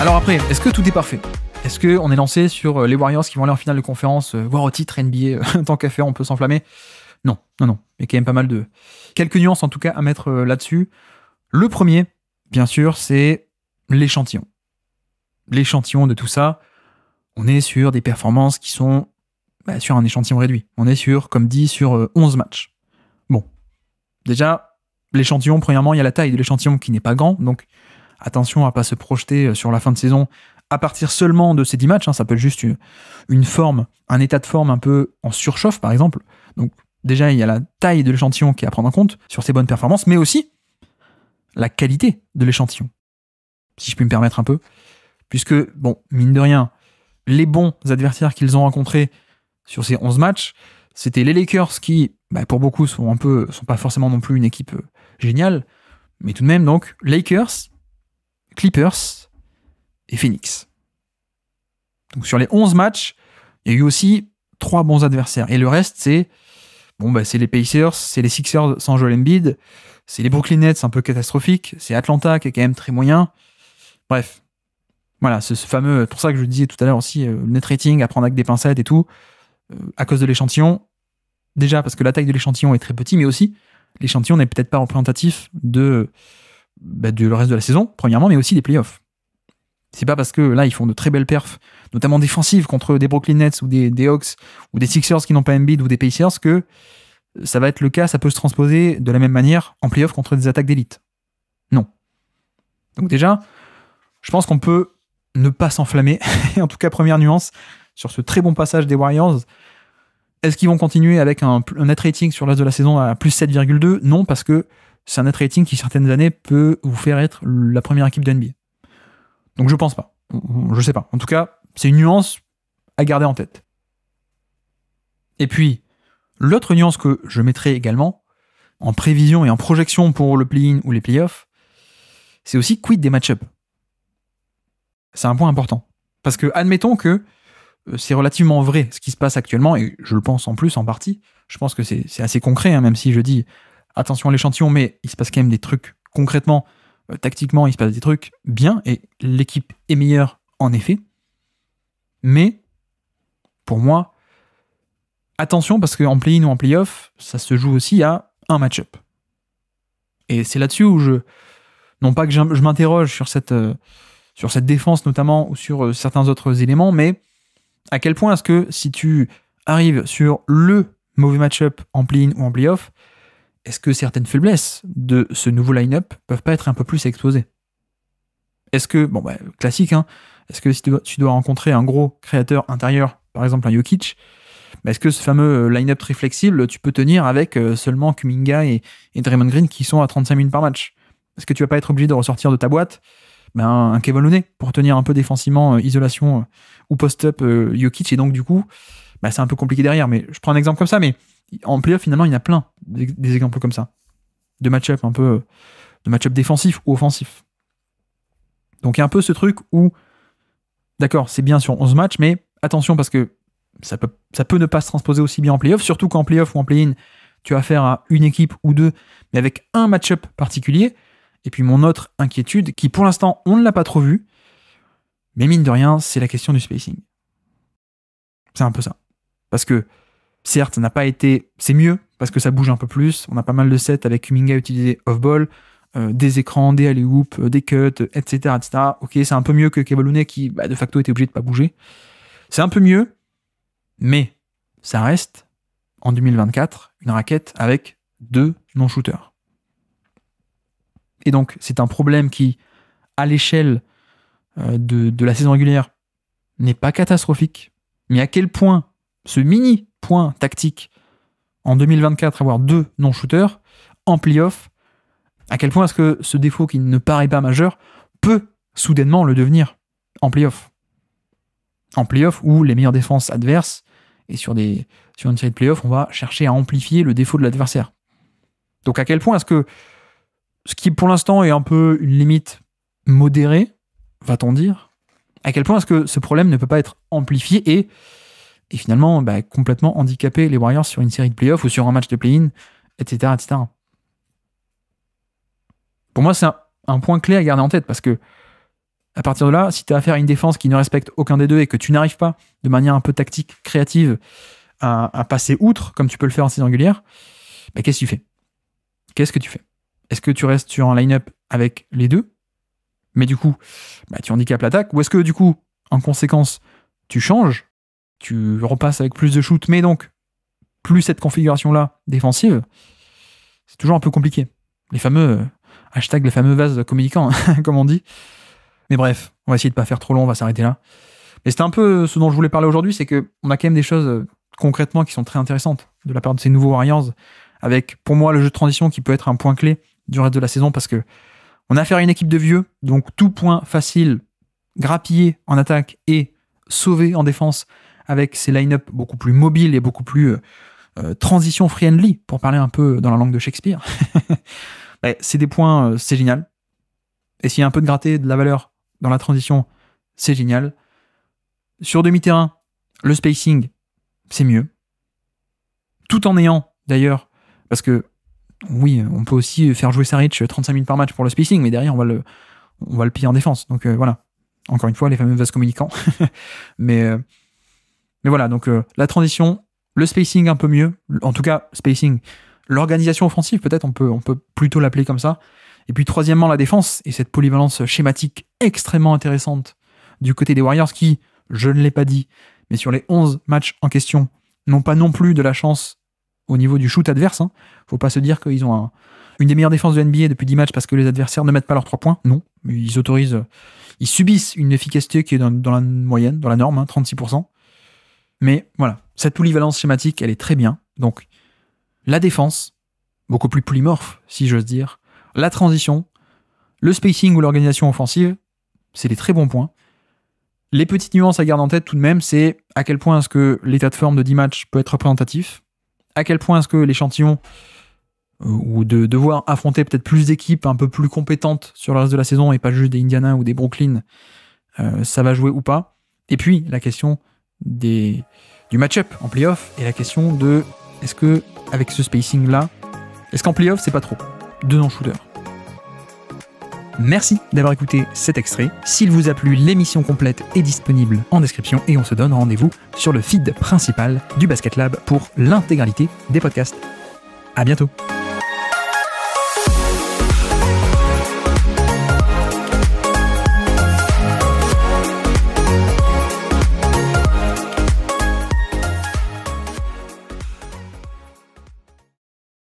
Alors après, est-ce que tout est parfait Est-ce qu'on est lancé sur euh, les Warriors qui vont aller en finale de conférence, euh, voire au titre NBA euh, Tant qu'à faire, on peut s'enflammer Non, non, non. mais y a quand même pas mal de. Quelques nuances en tout cas à mettre là-dessus. Le premier, bien sûr, c'est l'échantillon. L'échantillon de tout ça, on est sur des performances qui sont bah, sur un échantillon réduit. On est sur, comme dit, sur 11 matchs. Bon. Déjà, l'échantillon, premièrement, il y a la taille de l'échantillon qui n'est pas grand, donc Attention à pas se projeter euh, sur la fin de saison à partir seulement de ces 10 matchs. Hein, ça peut être juste euh, une, forme, un état de forme un peu en surchauffe, par exemple. Donc, déjà, il y a la taille de l'échantillon qui est à prendre en compte sur ces bonnes performances, mais aussi la qualité de l'échantillon, si je puis me permettre un peu. Puisque, bon, mine de rien, les bons adversaires qu'ils ont rencontrés sur ces 11 matchs, c'était les Lakers qui, bah, pour beaucoup, sont un peu, sont pas forcément non plus une équipe euh, géniale, mais tout de même, donc, Lakers, Clippers et Phoenix. Donc sur les 11 matchs, il y a eu aussi trois bons adversaires. Et le reste, c'est bon, bah, c'est les Pacers, c'est les Sixers sans Joel Embiid, c'est les Brooklyn Nets un peu catastrophique, c'est Atlanta qui est quand même très moyen. Bref, voilà, ce, fameux, pour ça que je disais tout à l'heure aussi, euh, net rating, apprendre avec des pincettes et tout, euh, à cause de l'échantillon. Déjà parce que la taille de l'échantillon est très petit, mais aussi l'échantillon n'est peut-être pas représentatif de bah, du reste de la saison, premièrement, mais aussi des playoffs. C'est pas parce que là, ils font de très belles perfs, notamment défensives, contre des Brooklyn Nets ou des, des Hawks ou des Sixers qui n'ont pas Embiid ou des Pacers que ça va être le cas, ça peut se transposer de la même manière en playoffs contre des attaques d'élite. Non. Donc déjà, je pense qu'on peut ne pas s'enflammer. en tout cas, première nuance sur ce très bon passage des Warriors. Est-ce qu'ils vont continuer avec un, un net rating sur le reste de la saison à plus 7,2 Non, parce que c'est un net rating qui, certaines années, peut vous faire être la première équipe de NBA. Donc je pense pas. Je sais pas. En tout cas, c'est une nuance à garder en tête. Et puis, l'autre nuance que je mettrai également, en prévision et en projection pour le play-in ou les play-offs, c'est aussi quid des match-ups. C'est un point important. Parce que, admettons que euh, c'est relativement vrai ce qui se passe actuellement, et je le pense en plus en partie. Je pense que c'est assez concret, hein, même si je dis attention à l'échantillon, mais il se passe quand même des trucs concrètement, euh, tactiquement, il se passe des trucs bien, et l'équipe est meilleure en effet. Mais, pour moi, attention, parce qu'en play-in ou en play-off, ça se joue aussi à un match-up. Et c'est là-dessus où je. Non pas que je m'interroge sur cette, euh, sur cette défense notamment, ou sur euh, certains autres éléments, mais à quel point est-ce que si tu arrives sur le mauvais match-up en play-in ou en play-off, est-ce que certaines faiblesses de ce nouveau line-up peuvent pas être un peu plus exposées Est-ce que, bon, bah, classique, hein, est-ce que si tu dois, rencontrer un gros créateur intérieur, par exemple un Jokic, bah, est-ce que ce fameux euh, line-up très flexible, tu peux tenir avec euh, seulement Kuminga et, Draymond Green qui sont à 35 minutes par match Est-ce que tu vas pas être obligé de ressortir de ta boîte ben, un Kevin pour tenir un peu défensivement euh, isolation ou post-up Jokic et donc du coup c'est un peu compliqué derrière mais je prends un exemple comme ça mais en playoff, finalement, il y a plein des, exemples comme ça. De match-up un peu. De match-up défensif ou offensif. Donc il y a un peu ce truc où. D'accord, c'est bien sur 11 matchs, mais attention parce que ça peut, ça peut ne pas se transposer aussi bien en playoff, surtout qu'en playoff ou en play-in, tu as affaire à une équipe ou deux, mais avec un match-up particulier. Et puis mon autre inquiétude, qui pour l'instant on ne l'a pas trop vu, mais mine de rien, c'est la question du spacing. C'est un peu ça. Parce que certes, n'a pas été. C'est mieux parce que ça bouge un peu plus. On a pas mal de sets avec Kuminga utilisé off-ball, euh, des écrans, des alley hoops, euh, des cuts, euh, etc., etc. Ok, c'est un peu mieux que Kevaloune qui, bah, de facto, était obligé de pas bouger. C'est un peu mieux, mais ça reste, en 2024, une raquette avec deux non-shooters. Et donc, c'est un problème qui, à l'échelle de, de la saison régulière, n'est pas catastrophique, mais à quel point ce mini tactique en 2024, avoir deux non-shooters en play-off, à quel point est-ce que ce défaut qui ne paraît pas majeur peut soudainement le devenir en playoff En playoff où les meilleures défenses adverses, et sur, des, sur une série de playoff, on va chercher à amplifier le défaut de l'adversaire. Donc à quel point est-ce que ce qui pour l'instant est un peu une limite modérée, va-t-on dire, à quel point est-ce que ce problème ne peut pas être amplifié et et finalement bah, complètement handicaper les Warriors sur une série de playoffs ou sur un match de play-in, etc., etc. Pour moi, c'est un, point clé à garder en tête parce que à partir de là, si tu as affaire à une défense qui ne respecte aucun des deux et que tu n'arrives pas de manière un peu tactique, créative, à, passer outre, comme tu peux le faire en saison régulière, bah, qu'est-ce que tu fais Qu'est-ce que tu fais Est-ce que tu restes sur un line-up avec les deux mais du coup, bah, tu handicapes l'attaque. Ou est-ce que du coup, en conséquence, tu changes tu repasses avec plus de shoot, mais donc plus cette configuration-là défensive, c'est toujours un peu compliqué. Les fameux euh, hashtags, les fameux vases communicants, hein, comme on dit. Mais bref, on va essayer de pas faire trop long, on va s'arrêter là. Mais c'est un peu ce dont je voulais parler aujourd'hui, c'est qu'on a quand même des choses euh, concrètement qui sont très intéressantes de la part de ces nouveaux Warriors, avec pour moi le jeu de transition qui peut être un point clé du reste de la saison parce que on a affaire à une équipe de vieux, donc tout point facile, grappillé en attaque et sauvé en défense avec ses line-up beaucoup plus mobiles et beaucoup plus euh, euh, transition friendly, pour parler un peu dans la langue de Shakespeare, c'est des points, euh, c'est génial. Et s'il y a un peu de gratter de la valeur dans la transition, c'est génial. Sur demi-terrain, le spacing, c'est mieux. Tout en ayant, d'ailleurs, parce que oui, on peut aussi faire jouer Saric 35 minutes par match pour le spacing, mais derrière, on va le, on le piller en défense. Donc voilà. Encore une fois, les fameux vases communicants. mais mais voilà, donc euh, la transition, le spacing un peu mieux, en tout cas spacing, l'organisation offensive peut-être, on peut, on peut plutôt l'appeler comme ça. Et puis troisièmement, la défense et cette polyvalence schématique extrêmement intéressante du côté des Warriors qui, je ne l'ai pas dit, mais sur les 11 matchs en question, n'ont pas non plus de la chance au niveau du shoot adverse. Hein. Faut pas se dire qu'ils ont une des meilleures défenses de NBA depuis 10 matchs parce que les adversaires ne mettent pas leurs 3 points. Non, ils autorisent, ils subissent une efficacité qui est dans, la moyenne, dans la norme, 36%. Hein, mais voilà, cette polyvalence schématique, elle est très bien. Donc, la défense, beaucoup plus polymorphe, si j'ose dire, la transition, le spacing ou l'organisation offensive, c'est des très bons points. Les petites nuances à garder en tête tout de même, c'est à quel point est-ce que l'état de forme de 10 matchs peut être représentatif, à quel point est-ce que l'échantillon euh, ou de devoir affronter peut-être plus d'équipes un peu plus compétentes sur le reste de la saison et pas juste des Indiana ou des Brooklyn, euh, ça va jouer ou pas. Et puis la question des, du match-up en playoff et la question de est-ce que, avec ce spacing-là, est-ce qu'en playoff, c'est pas trop de non-shooter Merci d'avoir écouté cet extrait. S'il vous a plu, l'émission complète est disponible en description et on se donne rendez-vous sur le feed principal du Basket Lab pour l'intégralité des podcasts. À bientôt.